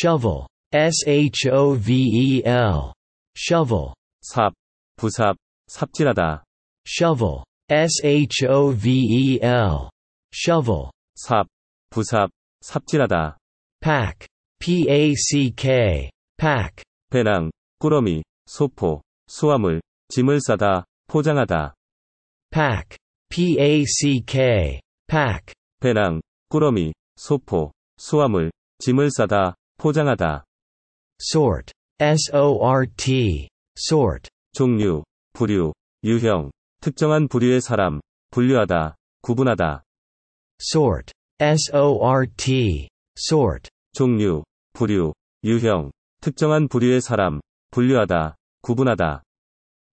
shovel, shovel, shovel. 삽, 부삽, 삽질하다. shovel, shovel, shovel. 삽, 부삽, 삽질하다. pack, pack, pack. 배낭, 꾸러미, 소포, 수화물, 짐을 싸다, 포장하다. pack, pack, pack. 배낭, 꾸러미, 소포, 수화물, 짐을 싸다, 포장하다. sort, s-o-r-t, sort. 종류, 부류, 유형, 특정한 부류의 사람, 분류하다, 구분하다. sort, s-o-r-t, sort. 종류, 부류, 유형, 특정한 부류의 사람, 분류하다, 구분하다.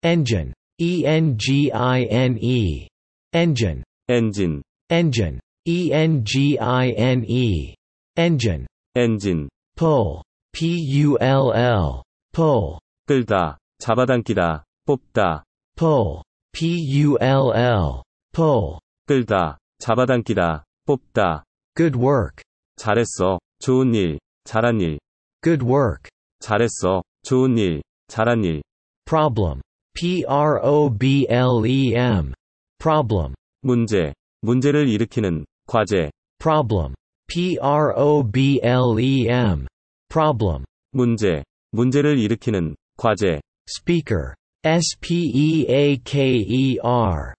engine, e-n-g-i-n-e, engine. 엔진, engine, e-n-g-i-n-e, engine. 엔진, pull, p-u-l-l, pull, 끌다, 잡아당기다, 뽑다, pull, p-u-l-l, pull, 끌다, 잡아당기다, 뽑다. good work, 잘했어, 좋은 일, 잘한 일, good work, 잘했어, 좋은 일, 잘한 일, problem, p-r-o-b-l-e-m, problem, 문제, 문제를 일으키는, 과제, problem, problem problem 문제 문제를 일으키는 과제 speaker s p e a k e r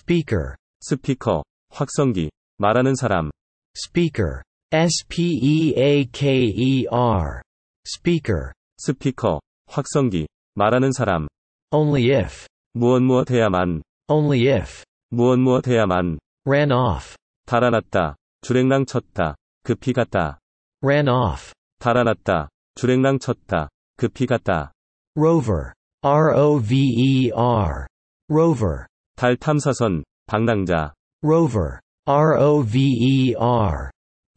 speaker 스피커 확성기 말하는 사람 speaker s p e a k e r speaker 스피커 확성기 말하는 사람 only if 무언 무엇해야만 only if 무언 무엇해야만 ran off 달아났다 주랭랑 쳤다. 급히 갔다. ran off. 달아났다. 주랭랑 쳤다. 급히 갔다. rover, r-o-v-e-r, e rover. 달 탐사선, 방랑자. rover, r-o-v-e-r, e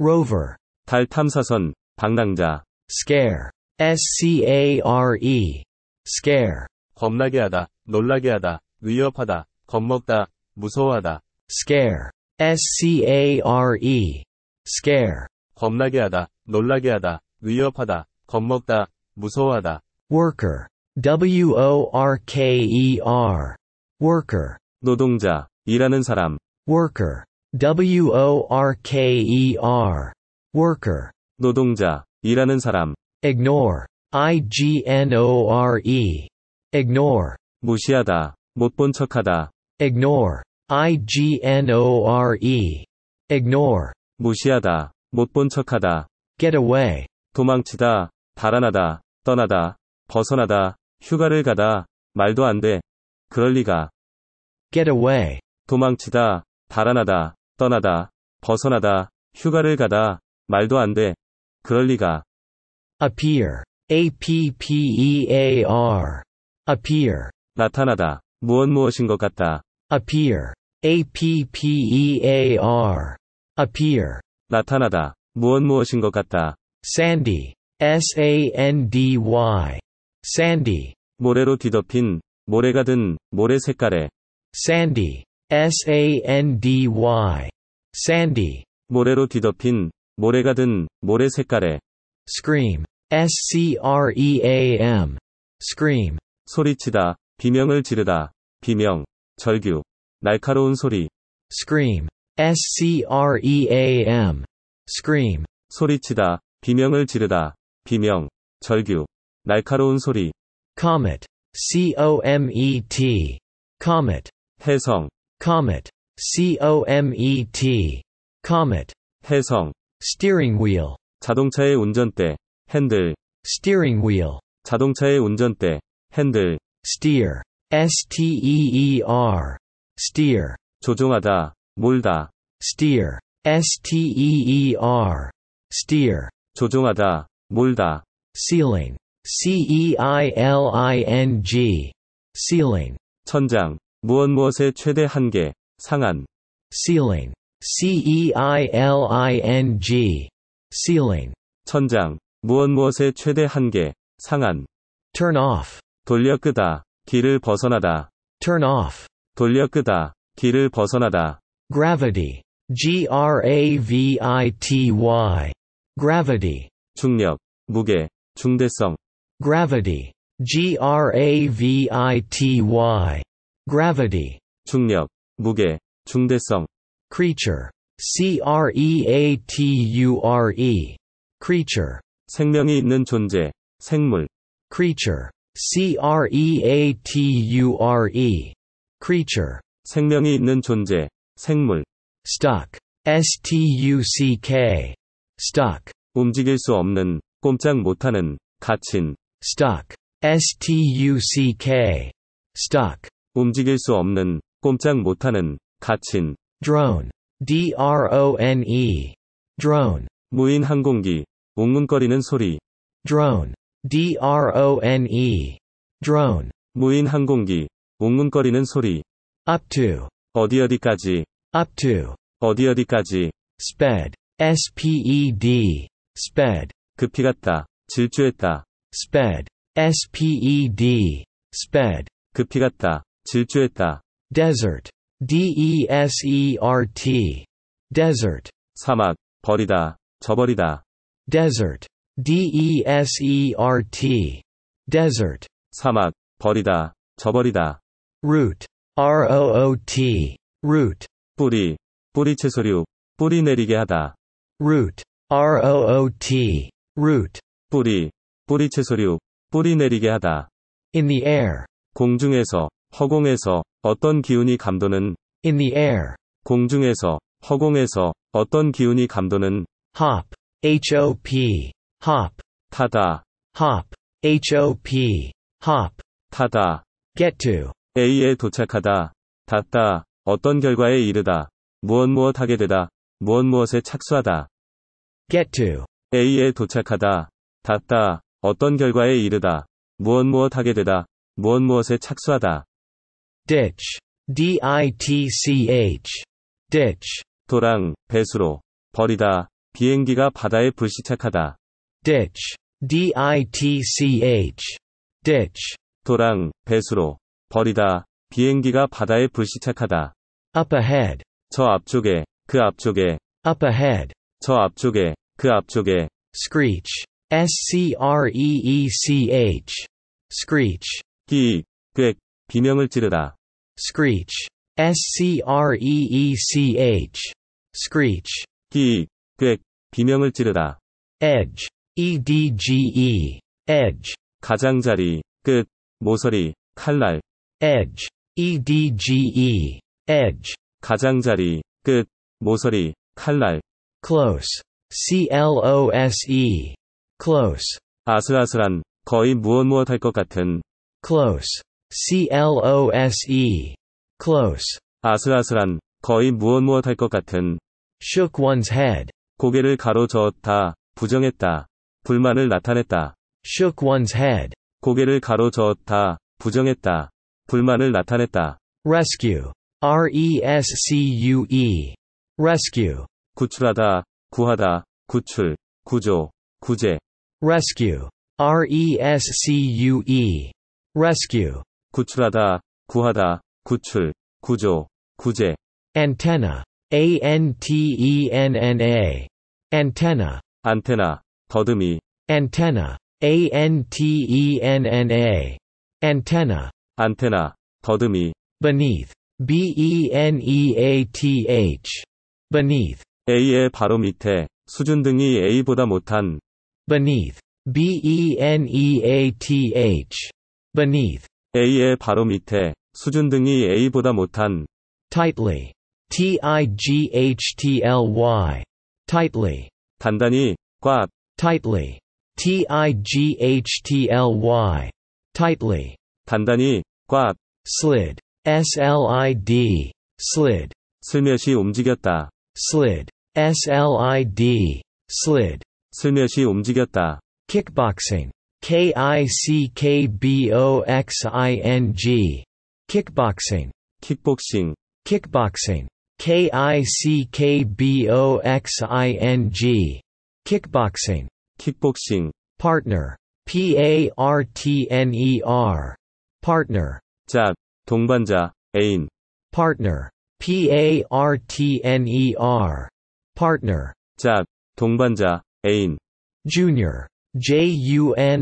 rover. 달 탐사선, 방랑자. scare, s-c-a-r-e, scare. 겁나게 하다, 놀라게 하다, 위협하다, 겁먹다, 무서워하다. scare. scare, scare. 겁나게 하다, 놀라게 하다, 위협하다, 겁먹다, 무서워하다. worker, w-o-r-k-e-r, worker. 노동자, 일하는 사람. worker, w-o-r-k-e-r, worker. 노동자, 일하는 사람. ignore, i-g-n-o-r-e, ignore. 무시하다, 못 본 척하다. ignore. ignore, ignore, 무시하다, 못 본 척하다, get away, 도망치다, 달아나다, 떠나다, 벗어나다, 휴가를 가다, 말도 안 돼, 그럴 리가. get away, 도망치다, 달아나다, 떠나다, 벗어나다, 휴가를 가다, 말도 안 돼, 그럴 리가. appear, appear, appear, 나타나다, 무엇 무엇인 것 같다. appear, appear, appear, 나타나다, 무엇 무엇인 것 같다. sandy, sandy, sandy, 모래로 뒤덮인, 모래가 든, 모래 색깔의 sandy, sandy, sandy, 모래로 뒤덮인, 모래가 든, 모래 색깔의 scream, scream, scream, 소리치다, 비명을 지르다, 비명. 절규, 날카로운 소리, scream, s-c-r-e-a-m, scream, 소리치다, 비명을 지르다, 비명, 절규, 날카로운 소리, comet, c-o-m-e-t, comet, 해성, comet, c-o-m-e-t, comet, 해성, steering wheel, 자동차의 운전대, 핸들, steering wheel, 자동차의 운전대, 핸들, steer, steer, steer, 조종하다, 몰다, steer, steer, steer, 조종하다, 몰다, ceiling, ceilng, ceiling, 천장, 무엇 무엇의 최대 한계, 상한, ceiling, ceilng, ceiling, 천장, 무엇 무엇의 최대 한계, 상한, turn off, 돌려 끄다, 길을 벗어나다. turn off. 돌려 끄다. 길을 벗어나다. gravity. G-R-A-V-I-T-Y. gravity. 중력, 무게, 중대성. gravity. G-R-A-V-I-T-Y. gravity. 중력, 무게, 중대성. creature. C-R-E-A-T-U-R-E. creature. 생명이 있는 존재, 생물. creature. creature, creature. 생명이 있는 존재, 생물. stuck, stuck, stuck. 움직일 수 없는, 꼼짝 못하는, 갇힌. stuck, stuck, stuck. 움직일 수 없는, 꼼짝 못하는, 갇힌. drone, drone, drone. 무인 항공기, 웅웅거리는 소리. drone, drone drone 무인 항공기 웅웅거리는 소리 up to 어디 어디까지 up to 어디 어디까지 sped sped sped 급히 갔다 질주했다 sped sped sped 급히 갔다 질주했다 desert desert desert 사막 버리다 저버리다 desert desert desert 사막 버리다 저버리다 root root root 뿌리 뿌리채 소류 뿌리 내리게 하다 root root root 뿌리 뿌리채 소류 뿌리 내리게 하다 in the air 공중에서 허공에서 어떤 기운이 감도는 in the air 공중에서 허공에서 어떤 기운이 감도는 hop hop hop, 타다, hop, hop, hop, 타다, get to, A에 도착하다, 닿다, 어떤 결과에 이르다, 무엇 무엇 하게 되다, 무엇 무엇에 착수하다. get to, A에 도착하다, 닿다, 어떤 결과에 이르다, 무엇 무엇 하게 되다, 무엇 무엇에 착수하다. ditch, d-i-t-c-h, ditch, 도랑, 배수로, 버리다, 비행기가 바다에 불시착하다. ditch, ditch, ditch. 도랑, 배수로, 버리다, 비행기가 바다에 불시착하다. up ahead, 저 앞쪽에, 그 앞쪽에, up ahead, 저 앞쪽에, 그 앞쪽에, screech, s-c-r-e-e-c-h, screech, 끼익, 꽥, 비명을 지르다. screech, s-c-r-e-e-c-h, screech, 끼익, 꽥, 비명을 지르다. edge, edge, edge, 가장자리, 끝, 모서리, 칼날, edge, edge, edge, 가장자리, 끝, 모서리, 칼날, close, close, close, 아슬아슬한, 거의 무엇무엇할 것 같은, close, close, close, 아슬아슬한, 거의 무엇무엇할 것 같은, shook one's head, 고개를 가로저었다, 부정했다. 불만을 나타냈다. shook one's head. 고개를 가로저었다. 부정했다. 불만을 나타냈다. rescue. R-E-S-C-U-E. rescue. 구출하다, 구하다, 구출, 구조, 구제. rescue. R-E-S-C-U-E. rescue. 구출하다, 구하다, 구출, 구조, 구제. antenna. A-N-T-E-N-N-A. antenna. 안테나, 더듬이 antenna a n t e n n a antenna 안테나 더듬이 beneath b e n e a t h beneath a의 바로 밑에 수준 등이 a보다 못한 beneath b e n e a t h beneath a의 바로 밑에 수준 등이 a보다 못한 tightly t i g h t l y tightly 단단히 꽉 tightly, T-I-G-H-T-L-Y, tightly, 단단히, 꽉, slid, S-L-I-D, slid, 슬며시 움직였다, slid, S-L-I-D, slid, 슬며시 움직였다, kickboxing, K-I-C-K-B-O-X-I-N-G, kickboxing, kickboxing, kickboxing, K-I-C-K-B-O-X-I-N-G, kickboxing, k i c partner, p-a-r-t-n-e-r, partner, 자, 동반자, 애인, partner, p-a-r-t-n-e-r, partner, 자, 동반자, 애인, junior, j-u-n-i-o-r,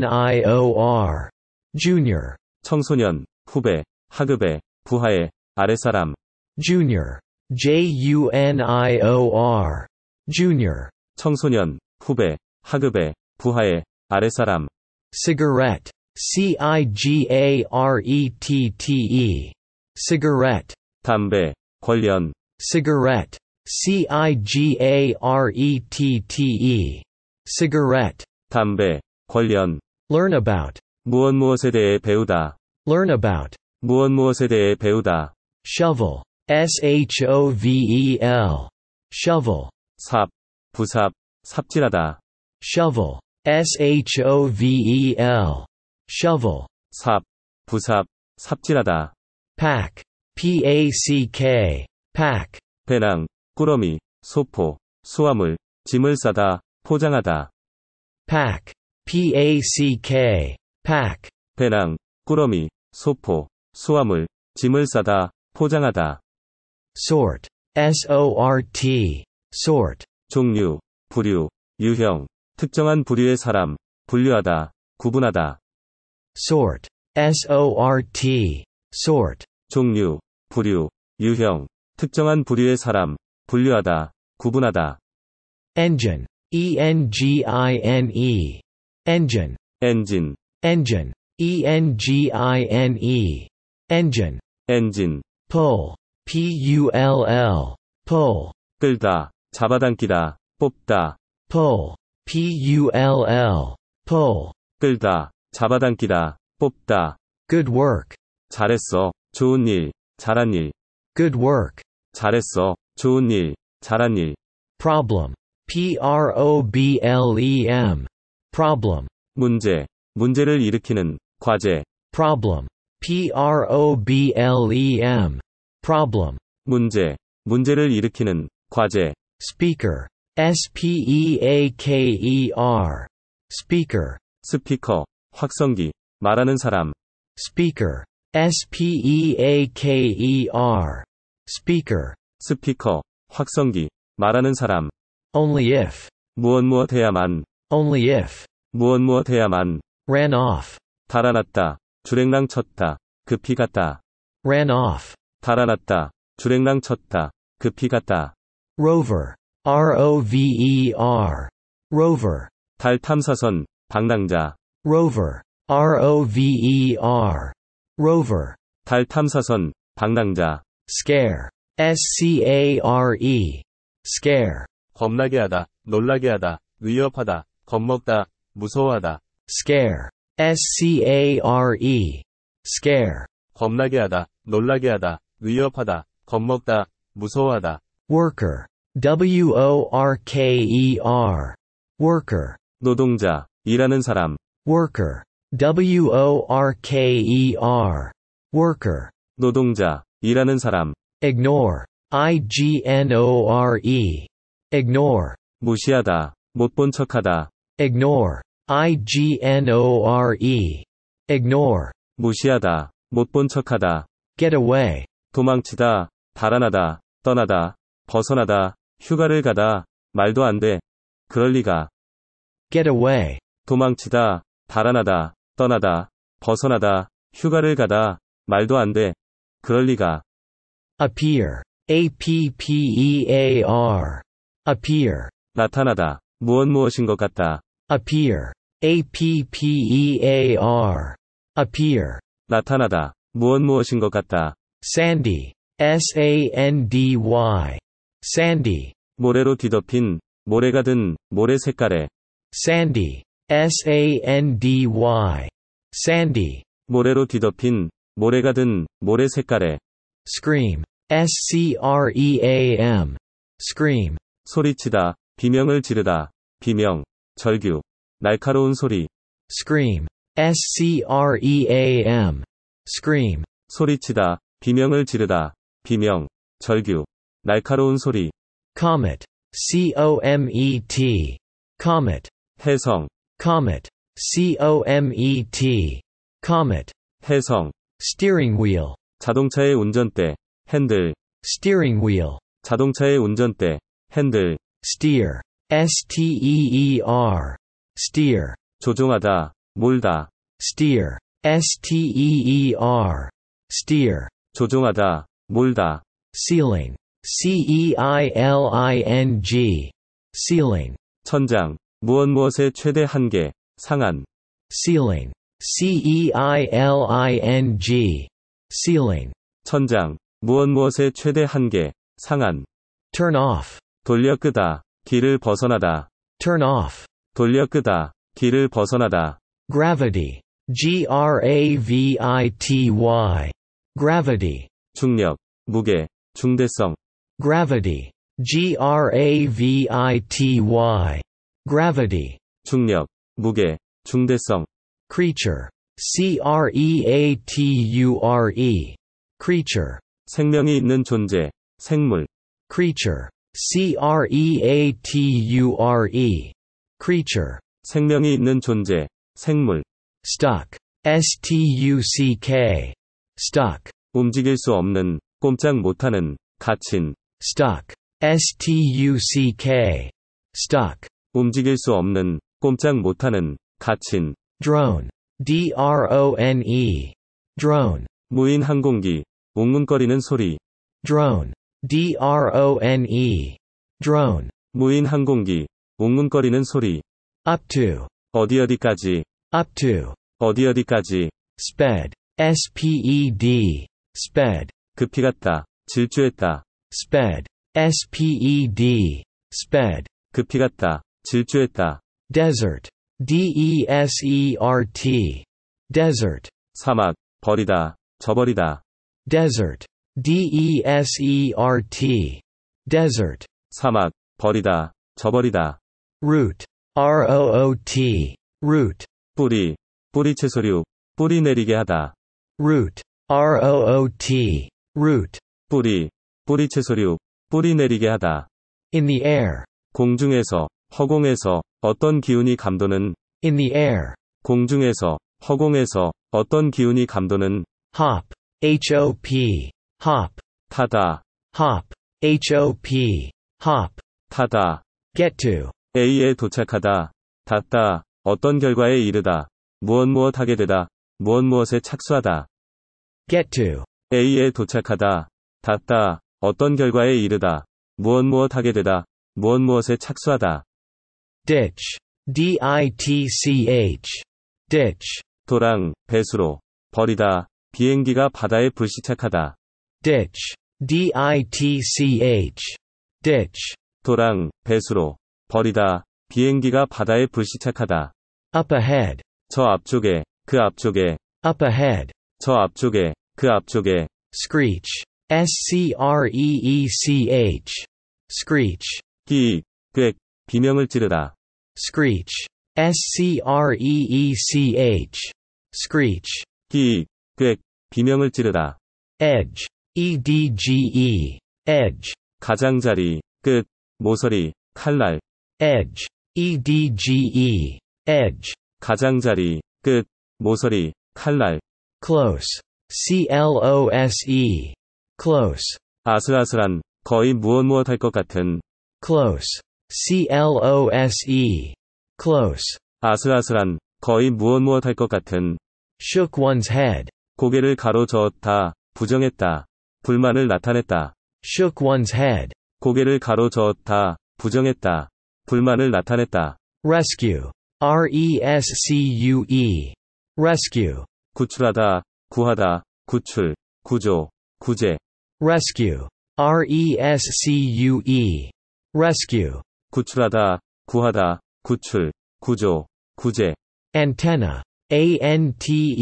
junior, 청소년, 후배, 하급의, 부하의, 아래사람 junior, j-u-n-i-o-r, junior, 청소년, 후배, 하급의, 부하의, 아랫사람. cigarette, c-i-g-a-r-e-t-t-e, cigarette. 담배, 관련. cigarette, c-i-g-a-r-e-t-t-e, cigarette. 담배, 관련. learn about. 무엇 무엇에 대해 배우다. learn about. 무엇 무엇에 대해 배우다. shovel, s-h-o-v-e-l, shovel. 삽, 부삽, 삽질하다. shovel, s-h-o-v-e-l, shovel. 삽, 부삽, 삽질하다. pack, p-a-c-k, pack. 배낭, 꾸러미, 소포, 수화물, 짐을 싸다, 포장하다. pack, p-a-c-k, pack. 배낭, 꾸러미, 소포, 수화물, 짐을 싸다, 포장하다. sort, s-o-r-t, sort. 종류, 부류, 유형, 특정한 부류의 사람, 분류하다, 구분하다. sort, s-o-r-t, sort. 종류, 부류, 유형, 특정한 부류의 사람, 분류하다, 구분하다. engine, e-n-g-i-n-e, engine. 엔진, engine, e-n-g-i-n-e, engine. 엔진, pull, p-u-l-l, pull. 끌다, 잡아당기다, 뽑다. pull, p-u-l-l, pull. 끌다, 잡아당기다, 뽑다. good work. 잘했어, 좋은 일, 잘한 일. good work. 잘했어, 좋은 일, 잘한 일. problem, p-r-o-b-l-e-m, problem. 문제, 문제를 일으키는, 과제. problem, p-r-o-b-l-e-m, problem. 문제, 문제를 일으키는, 과제. speaker, speaker speaker 스피커 확성기 말하는 사람 speaker speaker speaker 스피커 확성기 말하는 사람 only if 무언 무엇해야만 only if 무언 무엇해야만 ran off 달아났다 주랭랑 쳤다 급히 갔다 ran off 달아났다 주랭랑 쳤다 급히 갔다 rover ROVER rover 달 탐사선 방랑자 rover rover rover 달 탐사선 방랑자 scare scare scare 겁나게 하다 놀라게 하다 위협하다 겁먹다 무서워하다 scare scare scare 겁나게 하다 놀라게 하다 위협하다 겁먹다 무서워하다 worker worker, worker, 노동자, 일하는 사람, worker, worker, worker, 노동자, 일하는 사람, ignore, ignore, ignore, 무시하다, 못 본 척하다, ignore, ignore, ignore, 무시하다, 못 본 척하다, get away, 도망치다, 달아나다, 떠나다, 벗어나다, 휴가를 가다. 말도 안 돼. 그럴 리가. get away. 도망치다. 달아나다. 떠나다. 벗어나다. 휴가를 가다. 말도 안 돼. 그럴 리가. appear. appear. appear. 나타나다. 무엇 무엇인 것 같다. appear. appear. appear. 나타나다. 무엇 무엇인 것 같다. sandy. s-a-n-d-y. sandy 모래로 뒤덮인 모래가 든 모래 색깔의 sandy s a n d y sandy 모래로 뒤덮인 모래가 든 모래 색깔의 scream s c r e a m scream 소리치다 비명을 지르다 비명 절규 날카로운 소리 scream s c r e a m scream 소리치다 비명을 지르다 비명 절규 날카로운 소리. comet, c-o-m-e-t, comet. 해성. comet, c-o-m-e-t, comet. 해성. steering wheel. 자동차의 운전대. 핸들. steering wheel. 자동차의 운전대. 핸들. steer, s-t-e-e-r, steer. 조종하다, 몰다. steer, s-t-e-e-r, steer. 조종하다, 몰다. ceiling, ceilng, i ceiling. 천장, 무엇 무엇의 최대 한계, 상한. ceiling, c-e-i-l-i-n-g, ceiling. 천장, 무엇 무엇의 최대 한계, 상한. turn off, 돌려 끄다, 길을 벗어나다. turn off, 돌려 끄다, 길을 벗어나다. gravity, g-r-a-v-i-t-y, gravity. 중력, 무게, 중대성. gravity, G-R-A-V-I-T-Y, gravity. 중력, 무게, 중대성. creature, C-R-E-A-T-U-R-E, creature. 생명이 있는 존재, 생물. creature, C-R-E-A-T-U-R-E, creature. 생명이 있는 존재, 생물. stuck, S-T-U-C-K, stuck. 움직일 수 없는, 꼼짝 못하는, 갇힌. stuck, stuck, stuck. 움직일 수 없는, 꼼짝 못하는, 갇힌. drone, drone, drone. 무인 항공기, 웅웅거리는 소리. drone, drone, drone. 무인 항공기, 웅웅거리는 소리. up to, 어디 어디까지. up to, 어디 어디까지. sped, sped, sped. 급히 갔다, 질주했다. sped, sped, sped, 급히 갔다, 질주했다. desert, desert, desert, 사막, 버리다, 저버리다. desert, desert, desert, 사막, 버리다, 저버리다. root, root, root, 뿌리, 뿌리채 소류, 뿌리 내리게 하다. root, root, root, 뿌리, 뿌리채소류, 뿌리 내리게 하다. In the air. 공중에서, 허공에서, 어떤 기운이 감도는. In the air. 공중에서, 허공에서, 어떤 기운이 감도는. Hop. H-O-P. Hop. 타다. Hop. H-O-P. Hop. 타다. Get to. A에 도착하다. 닿다. 어떤 결과에 이르다. 무엇 무엇 하게 되다. 무엇 무엇에 착수하다. Get to. A에 도착하다. 닿다. 어떤 결과에 이르다. 무엇무엇 하게 되다. 무엇무엇에 착수하다. ditch, d-i-t-c-h, ditch. 도랑, 배수로, 버리다, 비행기가 바다에 불시착하다. ditch, d-i-t-c-h, ditch. 도랑, 배수로, 버리다, 비행기가 바다에 불시착하다. up ahead, 저 앞쪽에, 그 앞쪽에, up ahead, 저 앞쪽에, 그 앞쪽에, screech, screech, screech, 기, 꽹, 비명을 지르다. screech, screech, screech, 기, 꽹, 비명을 지르다. edge, edge, edge, 가장자리, 끝, 모서리, 칼날. edge, edge, edge, 가장자리, 끝, 모서리, 칼날. close, close, close 아슬아슬한 거의 무엇무엇 할 것 같은 close C L O S E close 아슬아슬한 거의 무엇무엇 할 것 같은 shook one's head 고개를 가로저었다 부정했다 불만을 나타냈다 shook one's head 고개를 가로저었다 부정했다 불만을 나타냈다 rescue R E S C U E rescue 구출하다 구하다 구출 구조 구제 rescue, rescue, rescue, 구출하다, 구하다, 구출, 구조, 구제. antenna, antenna,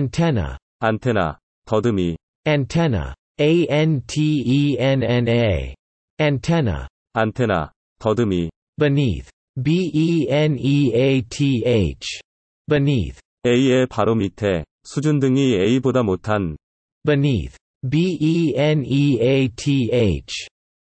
antenna, 안테나, 더듬이. antenna, antenna, antenna, 안테나, 더듬이. beneath, beneath, beneath. A의 바로 밑에, 수준 등이 A보다 못한, beneath, b-e-n-e-a-t-h,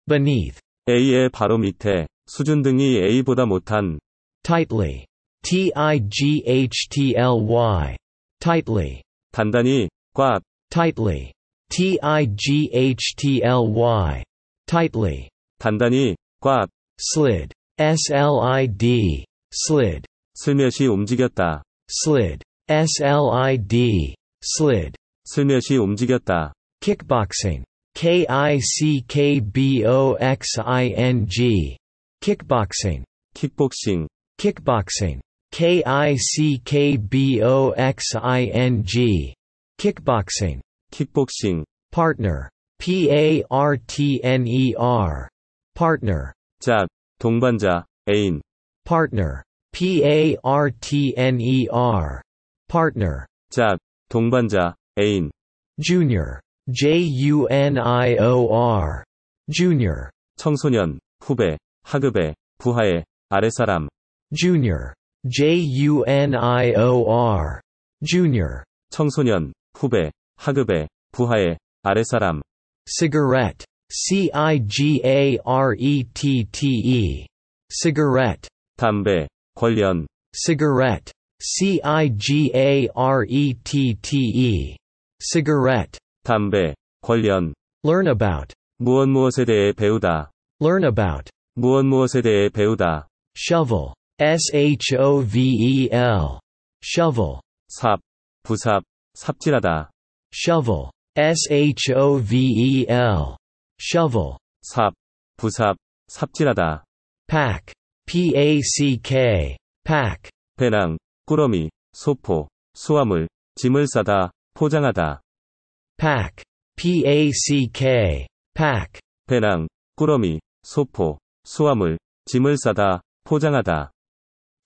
beneath. A의 바로 밑에 수준 등이 A보다 못한 tightly, t-i-g-h-t-l-y, tightly. 단단히, 꽉 tightly, t-i-g-h-t-l-y, tightly. 단단히, 꽉 slid, s-l-i-d, slid. 슬며시 움직였다. slid, s-l-i-d, slid. 슬며시 움직였다. kickboxing, k-i-c-k-b-o-x-i-n-g, kickboxing, 킥복싱, kickboxing, k-i-c-k-b-o-x-i-n-g, kickboxing, 킥복싱, partner, p-a-r-t-n-e-r, partner, 짭, 동반자, 애인, partner, p-a-r-t-n-e-r, partner, 짭, 동반자, Hain Junior J-U-N-I-O-R Junior 청소년 후배 하급의 부하의 아랫사람 Junior J-U-N-I-O-R Junior 청소년 후배 하급의 부하의 아랫사람 cigarette C-I-G-A-R-E-T-T-E cigarette 담배 관련 cigarette C-I-G-A-R-E-T-T-E cigarette 담배 관련 learn about 무엇 무엇에 대해 배우다 learn about 무엇 무엇에 대해 배우다 shovel s h o v e l shovel 삽 부삽 삽질하다 shovel s h o v e l shovel 삽 부삽 삽질하다 pack p a c k pack 배낭 꾸러미 소포 수화물 짐을 싸다 포장하다. pack, p-a-c-k, pack. 배낭, 꾸러미, 소포, 수화물, 짐을 싸다, 포장하다.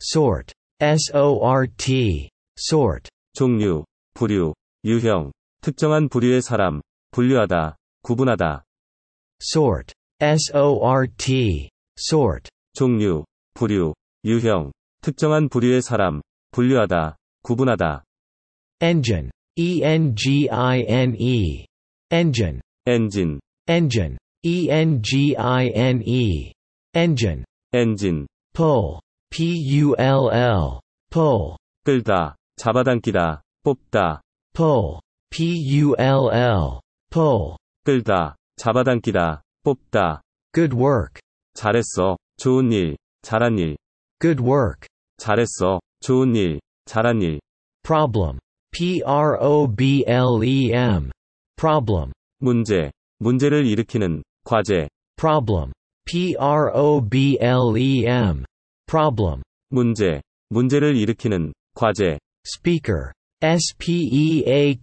sort, s-o-r-t, sort. 종류, 부류, 유형, 특정한 부류의 사람, 분류하다, 구분하다. sort, s-o-r-t, sort. 종류, 부류, 유형, 특정한 부류의 사람, 분류하다, 구분하다. engine, engine engine engine engine engine engine engine pull pull pull 끌다 잡아당기다 뽑다 pull pull pull 끌다 잡아당기다 뽑다 good work 잘했어 좋은 일 잘한 일 good work 잘했어 좋은 일 잘한 일 problem problem, problem 문제, 문제를 일으키는 과제 problem, problem, problem 문제, 문제를 일으키는 과제 speaker, speaker,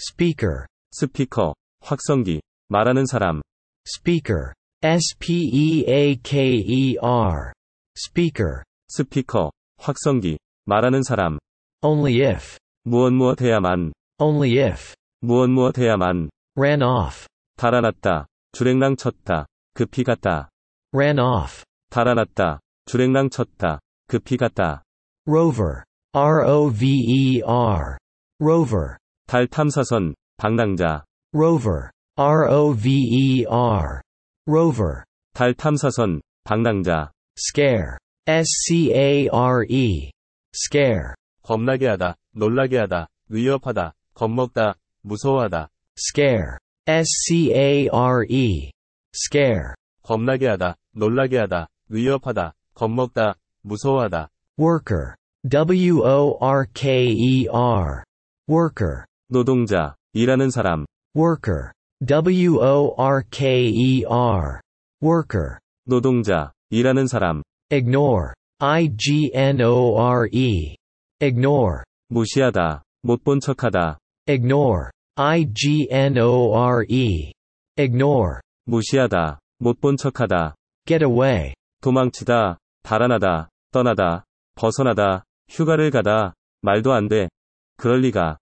speaker 스피커, 확성기, 말하는 사람 speaker, speaker, speaker 스피커, 확성기, 말하는 사람 only if 무엇무엇해야만 only if 무엇무엇해야만 ran off 달아났다 주랭랑 쳤다 급히 갔다 ran off 달아났다 주랭랑 쳤다 급히 갔다 rover R O V E R rover 달 탐사선 방랑자 rover R O V E R rover 달 탐사선 방랑자 scare S C A R E scare 겁나게 하다, 놀라게 하다, 위협하다, 겁먹다, 무서워하다. scare, s-c-a-r-e, scare. 겁나게 하다, 놀라게 하다, 위협하다, 겁먹다, 무서워하다. worker, w-o-r-k-e-r, worker. 노동자, 일하는 사람. worker, w-o-r-k-e-r, worker. 노동자, 일하는 사람. ignore, i-g-n-o-r-e, ignore 무시하다 못 본 척하다 ignore i g n o r e ignore 무시하다 못 본 척하다 get away 도망치다 달아나다 떠나다 벗어나다 휴가를 가다 말도 안돼 그럴 리가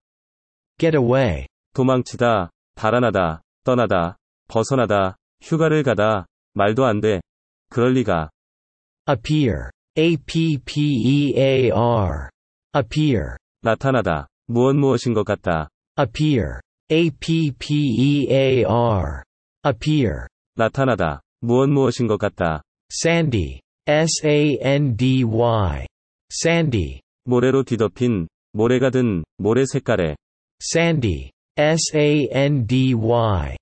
get away 도망치다 달아나다 떠나다 벗어나다 휴가를 가다 말도 안돼 그럴 리가 appear a p p e a r appear 나타나다 무엇 무엇인 것 같다 appear a p p e a r appear 나타나다 무엇 무엇인 것 같다 sandy s a n d y sandy 모래로 뒤덮인 모래가 든 모래 색깔의 sandy s a n d y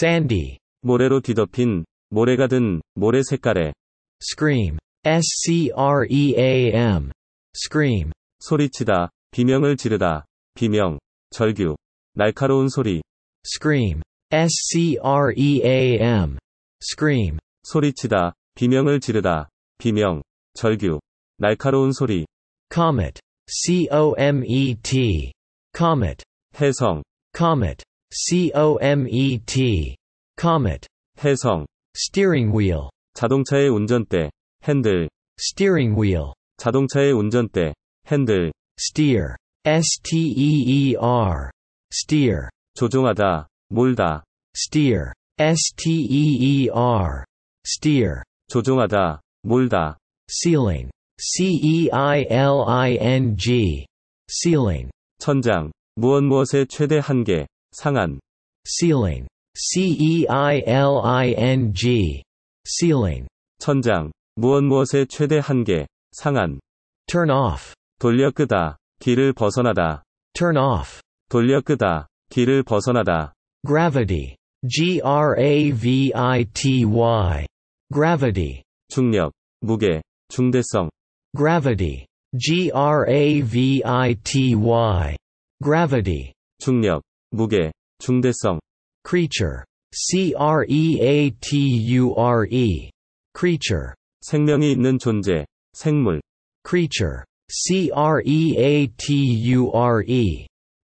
sandy 모래로 뒤덮인 모래가 든 모래 색깔의 scream s c r e a m scream 소리치다, 비명을 지르다, 비명, 절규, 날카로운 소리. scream, s-c-r-e-a-m, scream. 소리치다, 비명을 지르다, 비명, 절규, 날카로운 소리. comet, c-o-m-e-t, comet. 해성, comet, c-o-m-e-t, comet. 해성, steering wheel. 자동차의 운전대, 핸들, steering wheel. 자동차의 운전대, 핸들 steer S-T-E-E-R steer 조종하다 몰다 steer S-T-E-E-R steer 조종하다 몰다 ceiling C-E-I-L-I-N-G ceiling 천장 무엇 무엇의 최대 한계 상한 ceiling C-E-I-L-I-N-G ceiling 천장 무엇 무엇의 최대 한계 상한 turn off 돌려 끄다. 길을 벗어나다. turn off. 돌려 끄다. 길을 벗어나다. gravity. G-R-A-V-I-T-Y. gravity. 중력, 무게, 중대성. gravity. G-R-A-V-I-T-Y. gravity. 중력, 무게, 중대성. creature. C-R-E-A-T-U-R-E. creature. 생명이 있는 존재, 생물. creature. creature,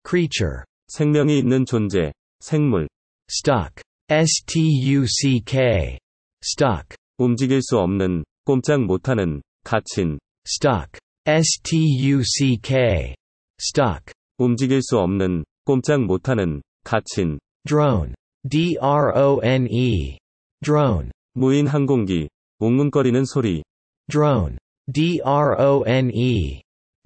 creature. 생명이 있는 존재, 생물. stuck, stuck, stuck. 움직일 수 없는, 꼼짝 못하는, 갇힌. stuck, stuck, stuck. 움직일 수 없는, 꼼짝 못하는, 갇힌. drone, drone, drone. 무인 항공기, 웅웅거리는 소리. drone. drone,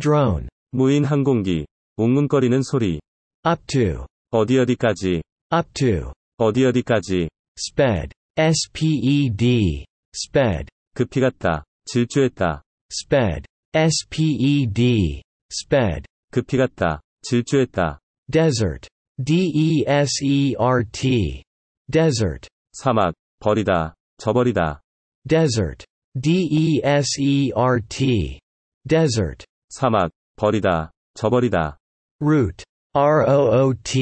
drone. 무인 항공기, 웅문거리는 소리. up to, 어디 어디까지. up to, 어디 어디까지. sped, sped, sped. 급히 갔다, 질주했다. sped, sped, sped. 급히 갔다, 질주했다. desert, desert, desert. 사막, 버리다, 저버리다. desert, desert desert 사막 버리다 저버리다 root root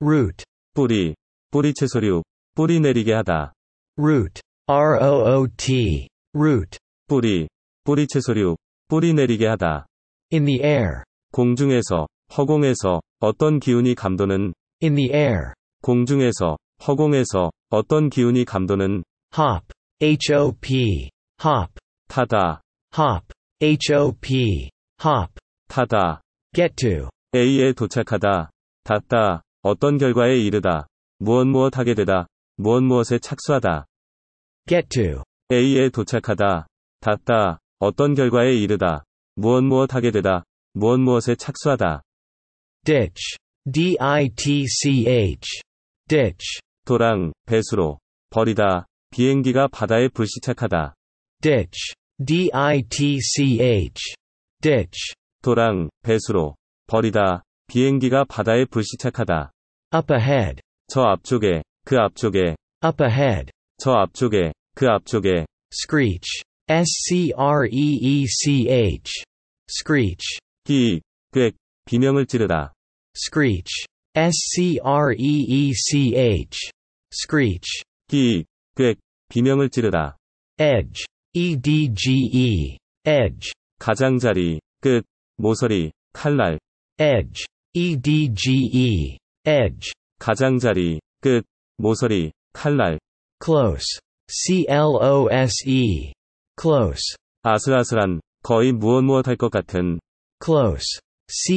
root 뿌리 뿌리채소류 뿌리 내리게 하다 root root root 뿌리 뿌리채소류 뿌리 내리게 하다 in the air 공중에서 허공에서 어떤 기운이 감도는 in the air 공중에서 허공에서 어떤 기운이 감도는 hop hop hop, 타다, hop, hop, hop, 타다, get to, a에 도착하다, 닿다, 어떤 결과에 이르다, 무엇무엇 하게 되다, 무엇무엇에 착수하다. get to, a에 도착하다, 닿다, 어떤 결과에 이르다, 무엇무엇 하게 되다, 무엇무엇에 착수하다. ditch, ditch, ditch, 도랑, 배수로, 버리다, 비행기가 바다에 불시착하다. ditch, ditch, ditch. 도랑, 배수로, 버리다, 비행기가 바다에 불시착하다. up ahead, 저 앞쪽에, 그 앞쪽에, up ahead, 저 앞쪽에, 그 앞쪽에. screech, s-c-r-e-e-c-h, screech. 기, 꽥, 비명을 찌르다 screech, s-c-r-e-e-c-h, screech. 기, 꽥, 비명을 찌르다 edge, edge, edge, 가장자리, 끝, 모서리, 칼날, edge, edge, edge, 가장자리, 끝, 모서리, 칼날, close, close, close, 아슬아슬한, 거의 무엇무엇할 것 같은, close,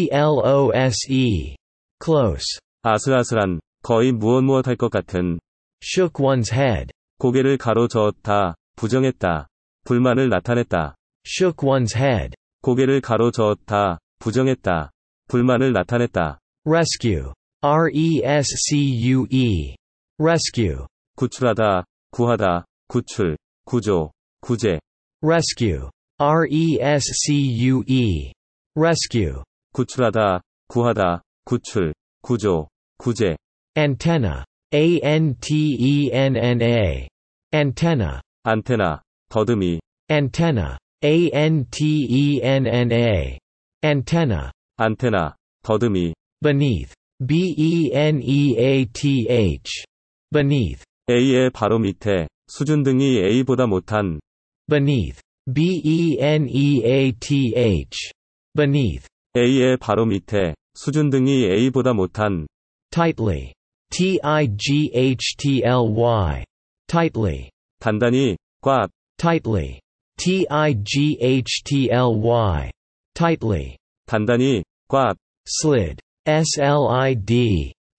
close, close, 아슬아슬한, 거의 무엇무엇할 것 같은, shook one's head, 고개를 가로저었다, 부정했다. 불만을 나타냈다. shook one's head. 고개를 가로저었다. 부정했다. 불만을 나타냈다. rescue. R-E-S-C-U-E. rescue. 구출하다, 구하다, 구출, 구조, 구제. rescue. R-E-S-C-U-E. rescue. 구출하다, 구하다, 구출, 구조, 구제. antenna. A-N-T-E-N-N-A. antenna. 안테나, 더듬이 antenna a n t e n n a antenna 안테나 더듬이 beneath b e n e a t h beneath a의 바로 밑에 수준 등이 a보다 못한 beneath b e n e a t h beneath a의 바로 밑에 수준 등이 a보다 못한 tightly t i g h t l y tightly 단단히 꽉 tightly, T-I-G-H-T-L-Y, tightly, 단단히, 꽉, slid, S-L-I-D,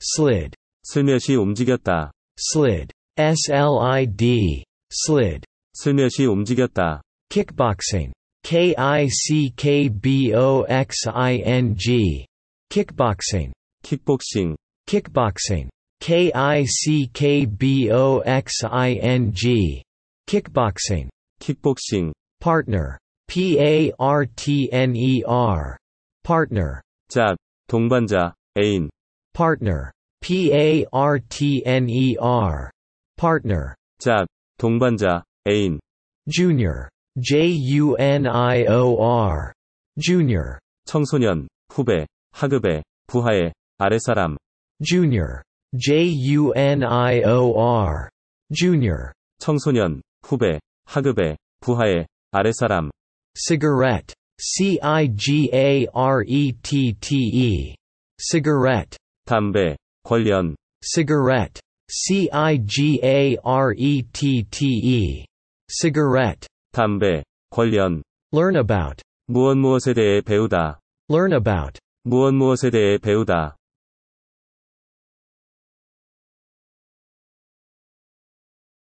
slid, 슬며시 움직였다, slid, S-L-I-D, slid, 슬며시 움직였다, kickboxing, K-I-C-K-B-O-X-I-N-G, kickboxing, kickboxing, kickboxing, K-I-C-K-B-O-X-I-N-G, Kickboxing. Kickboxing. Partner. P-A-R-T-N-E-R. Partner. 자 동반자, 애인. Partner. P-A-R-T-N-E-R. Partner. 짝, 동반자, 애인. Junior. J-U-N-I-O-R. Junior. 청소년, 후배, 하급의, 부하의, 아랫사람. Junior. J-U-N-I-O-R. Junior. 청소년, 후배, 하급의, 부하의, 아랫사람. cigarette, c-i-g-a-r-e-t-t-e, cigarette. 담배, 관련. cigarette, c-i-g-a-r-e-t-t-e, cigarette. 담배, 관련. learn about. 무엇 무엇에 대해 배우다. learn about. 무엇 무엇에 대해 배우다.